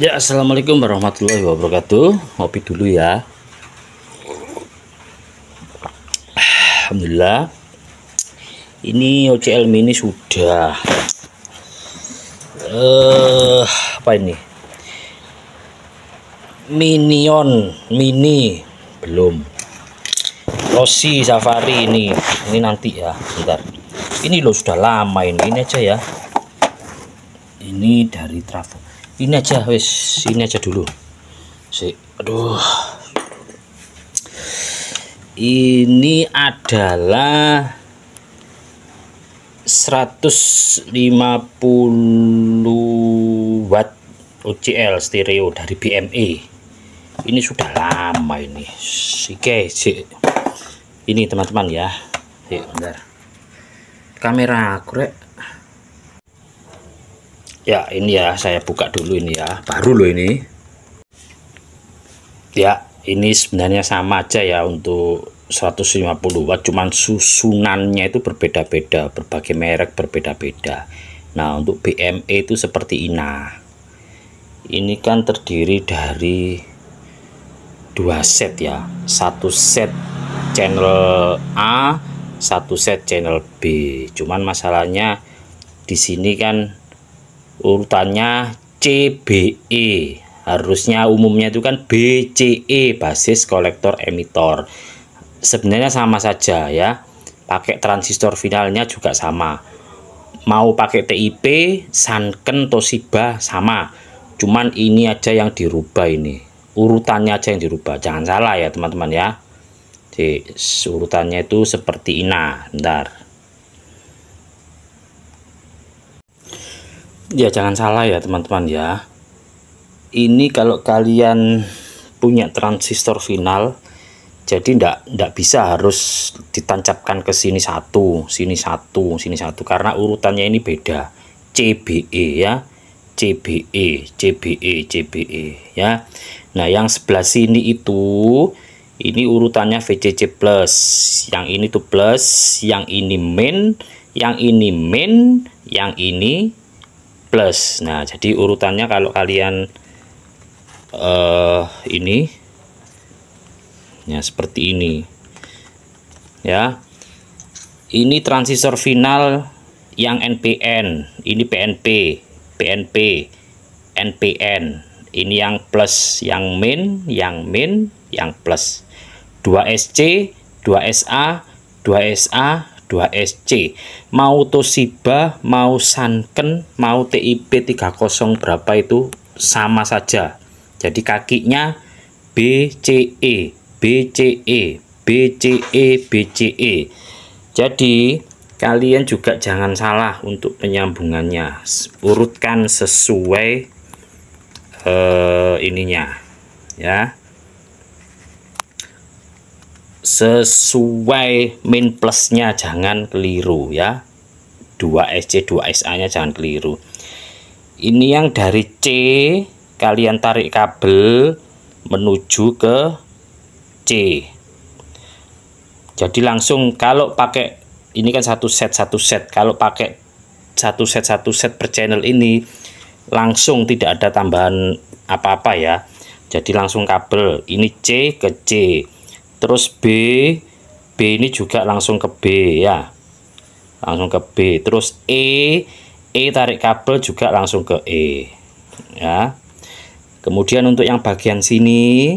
Ya, assalamualaikum warahmatullahi wabarakatuh. Ngopi dulu ya. Alhamdulillah. Ini OCL mini sudah. Eh, uh, apa ini? Minion mini belum. Rossi Safari ini. Ini nanti ya, bentar. Ini loh sudah lama ini. Ini aja ya. Ini dari Travel ini aja wis ini aja dulu si aduh ini adalah 150 watt OCL stereo dari BME ini sudah lama ini si si ini teman-teman ya si, bentar kamera kurek ya ini ya saya buka dulu ini ya baru loh ini ya ini sebenarnya sama aja ya untuk 150 watt cuman susunannya itu berbeda-beda berbagai merek berbeda-beda nah untuk BME itu seperti ini ini kan terdiri dari dua set ya satu set channel A satu set channel B cuman masalahnya di sini kan urutannya CBE harusnya umumnya itu kan BCE basis kolektor emitor sebenarnya sama saja ya pakai transistor finalnya juga sama mau pakai TIP Sanken Toshiba sama cuman ini aja yang dirubah ini urutannya aja yang dirubah jangan salah ya teman-teman ya jadi urutannya itu seperti ina nah, bentar ya jangan salah ya teman-teman ya ini kalau kalian punya transistor final jadi ndak ndak bisa harus ditancapkan ke sini satu sini satu sini satu karena urutannya ini beda CBE ya CBE CBE CBE ya Nah yang sebelah sini itu ini urutannya VCC plus yang ini tuh plus yang ini min yang ini min yang ini plus nah jadi urutannya kalau kalian uh, ini ya seperti ini ya ini transistor final yang NPN ini PNP PNP NPN ini yang plus yang min yang min yang plus 2SC 2SA 2SA sc mau Toshiba mau Sanken mau TIP 30 berapa itu sama saja jadi kakinya BCE BCE BCE BCE jadi kalian juga jangan salah untuk penyambungannya urutkan sesuai uh, ininya ya sesuai min plusnya jangan keliru ya 2SC 2SA nya jangan keliru ini yang dari C kalian tarik kabel menuju ke C jadi langsung kalau pakai ini kan satu set satu set kalau pakai satu set satu set per channel ini langsung tidak ada tambahan apa-apa ya jadi langsung kabel ini C ke C terus B B ini juga langsung ke B ya langsung ke B terus E E tarik kabel juga langsung ke E ya kemudian untuk yang bagian sini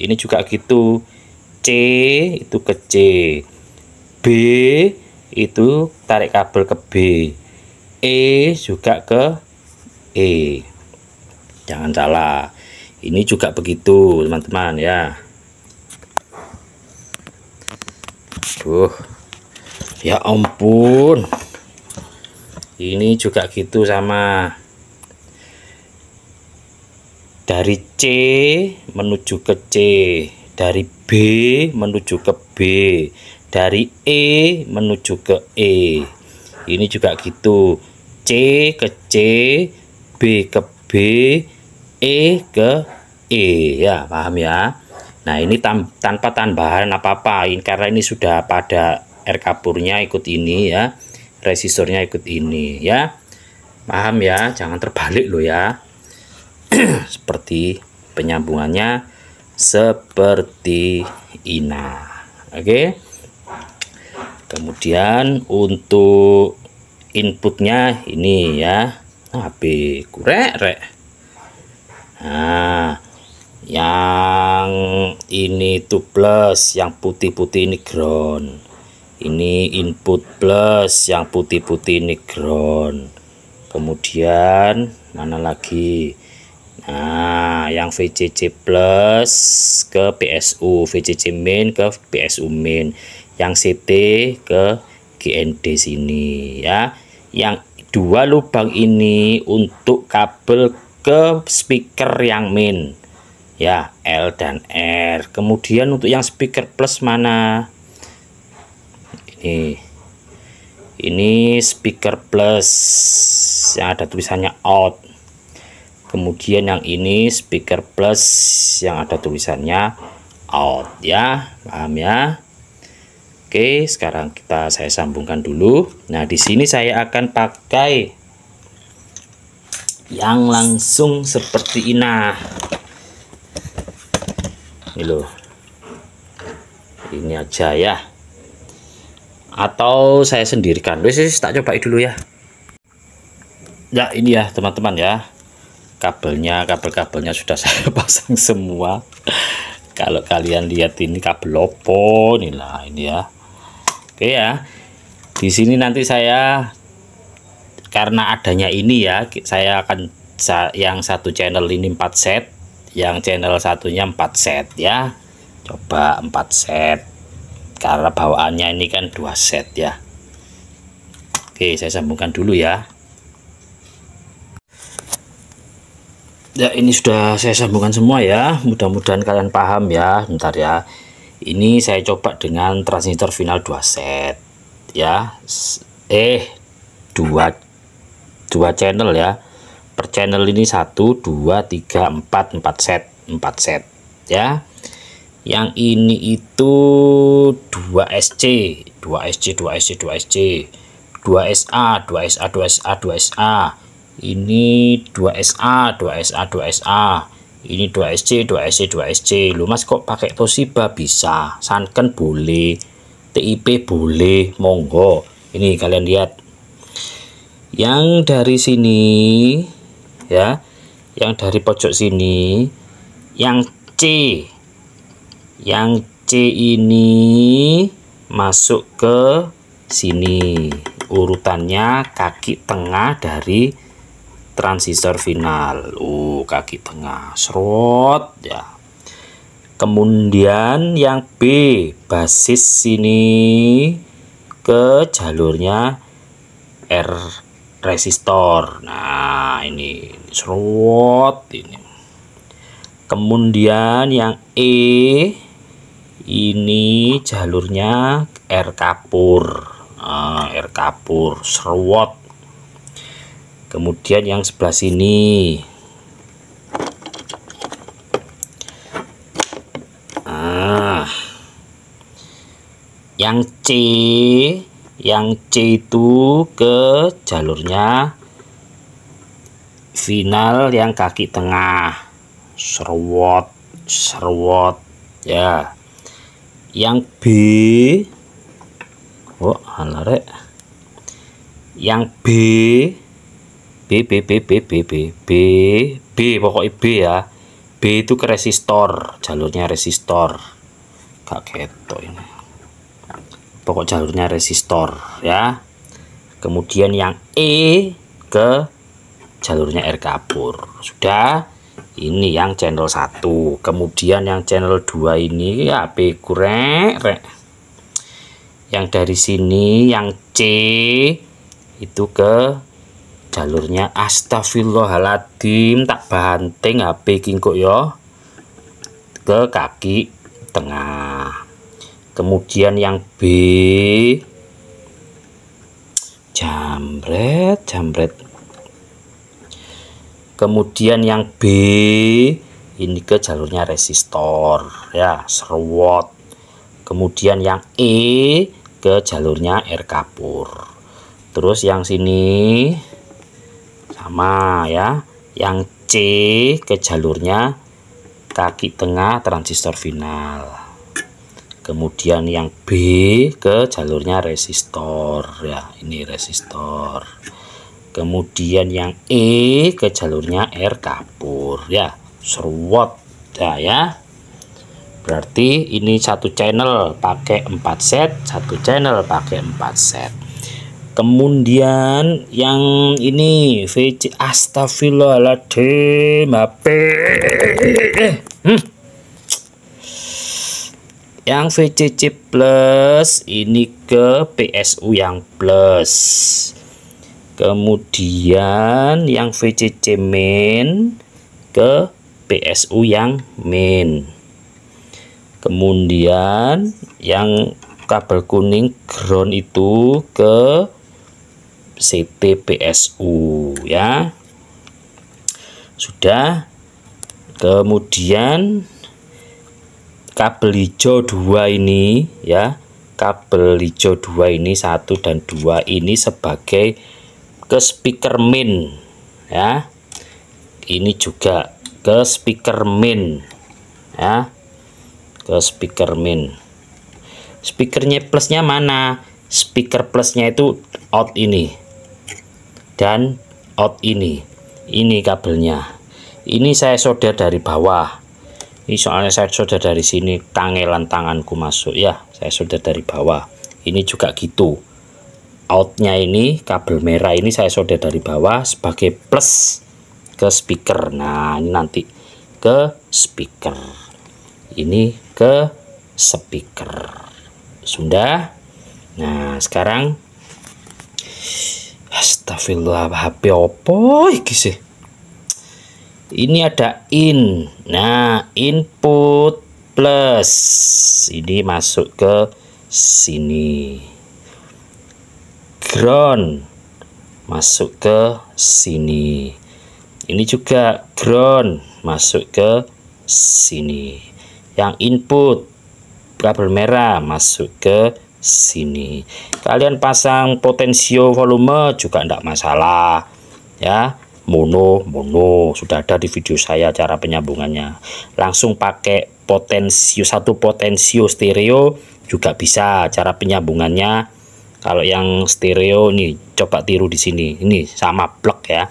ini juga gitu C itu ke C B itu tarik kabel ke B E juga ke E jangan salah ini juga begitu teman-teman ya aduh ya ampun ini juga gitu sama dari C menuju ke C dari B menuju ke B dari E menuju ke E ini juga gitu C ke C B ke B E ke E ya paham ya Nah ini tam tanpa tambahan apa-apa karena ini sudah pada air kapurnya ikut ini ya resistornya ikut ini ya paham ya jangan terbalik lo ya seperti penyambungannya seperti ina oke okay? kemudian untuk inputnya ini ya HP nah, kurek rek nah yang ini tuh plus yang putih-putih ini ground ini input plus yang putih-putih ini ground kemudian mana lagi nah yang VCC plus ke PSU VCC main ke PSU main, yang CT ke GND sini ya yang dua lubang ini untuk kabel ke speaker yang main ya L dan R kemudian untuk yang speaker plus mana ini ini speaker plus yang ada tulisannya out kemudian yang ini speaker plus yang ada tulisannya out ya paham ya Oke sekarang kita saya sambungkan dulu nah di sini saya akan pakai yang langsung seperti ini nah, ini loh ini aja ya atau saya sendirikan wis, tak coba dulu ya ya ini ya teman-teman ya kabelnya kabel-kabelnya sudah saya pasang semua kalau kalian lihat ini kabel opo inilah ini ya oke ya di sini nanti saya karena adanya ini ya saya akan yang satu channel ini 4 set yang channel satunya 4 set ya coba 4 set karena bawaannya ini kan 2 set ya Oke saya sambungkan dulu ya ya ini sudah saya sambungkan semua ya mudah-mudahan kalian paham ya bentar ya ini saya coba dengan transistor final 2 set ya eh dua dua channel ya per channel ini 1 2 3 4 4 set 4 set ya yang ini itu 2SC 2SC 2SC 2SC 2SA 2SA 2SA 2SA ini 2SA 2SA 2SA ini 2SC 2SC 2SC lu mas kok pakai Toshiba bisa Sanken boleh TIP boleh monggo ini kalian lihat yang dari sini ya yang dari pojok sini yang C yang C ini masuk ke sini urutannya kaki tengah dari transistor final uh kaki tengah serot ya kemudian yang B basis sini ke jalurnya R resistor nah ini serut ini kemudian yang E ini jalurnya R kapur nah, R kapur serut kemudian yang sebelah sini ah. yang C yang C itu ke jalurnya final yang kaki tengah serwot serwot ya yang B oh anarek yang B B B B B B B B B pokoknya B ya B itu ke resistor jalurnya resistor gak ketok ini pokok jalurnya resistor ya kemudian yang E ke jalurnya air kapur. sudah ini yang channel 1 kemudian yang channel 2 ini HP kurek re. yang dari sini yang C itu ke jalurnya astagfirullahaladzim tak banting HP kingkuk yo ke kaki tengah kemudian yang B jambret jambret kemudian yang B ini ke jalurnya resistor ya serwot kemudian yang E ke jalurnya air kapur terus yang sini sama ya yang C ke jalurnya kaki tengah transistor final kemudian yang B ke jalurnya resistor ya ini resistor kemudian yang E ke jalurnya R kapur ya seruot ya ya berarti ini satu channel pakai empat set satu channel pakai empat set kemudian yang ini VC astagfirullahaladzim HP eh, eh, eh, hmm yang VCC plus ini ke PSU yang plus kemudian yang VCC min ke PSU yang min kemudian yang kabel kuning ground itu ke CT PSU ya sudah kemudian kabel hijau dua ini ya kabel hijau dua ini satu dan dua ini sebagai ke speaker min ya ini juga ke speaker min ya ke speaker min speakernya plusnya mana speaker plusnya itu out ini dan out ini ini kabelnya ini saya solder dari bawah ini soalnya saya sudah dari sini kangelan tanganku masuk ya saya sudah dari bawah ini juga gitu outnya ini kabel merah ini saya sudah dari bawah sebagai plus ke speaker nah ini nanti ke speaker ini ke speaker sudah nah sekarang Astagfirullah HP opo iki ini ada in nah input plus ini masuk ke sini ground masuk ke sini ini juga ground masuk ke sini yang input kabel merah masuk ke sini kalian pasang potensio volume juga tidak masalah ya mono mono sudah ada di video saya cara penyambungannya langsung pakai potensio satu potensio stereo juga bisa cara penyambungannya kalau yang stereo nih coba tiru di sini ini sama plug ya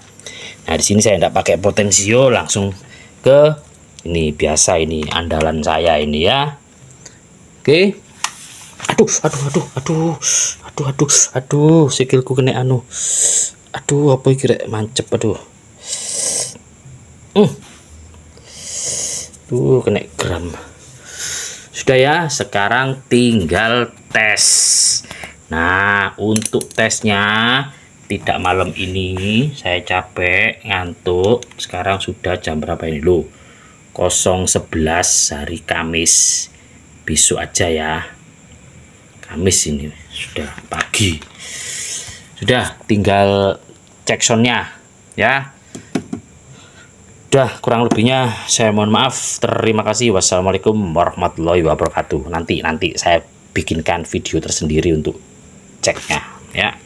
nah di sini saya tidak pakai potensio langsung ke ini biasa ini andalan saya ini ya oke aduh aduh aduh aduh aduh aduh aduh sikilku kena anu aduh apa iki rek mancep aduh hmm. tuh kena gram sudah ya sekarang tinggal tes nah untuk tesnya tidak malam ini saya capek ngantuk sekarang sudah jam berapa ini lo 011 hari Kamis besok aja ya Kamis ini sudah pagi sudah tinggal cek soundnya ya Udah, kurang lebihnya saya mohon maaf. Terima kasih. Wassalamualaikum warahmatullahi wabarakatuh. Nanti nanti saya bikinkan video tersendiri untuk ceknya ya.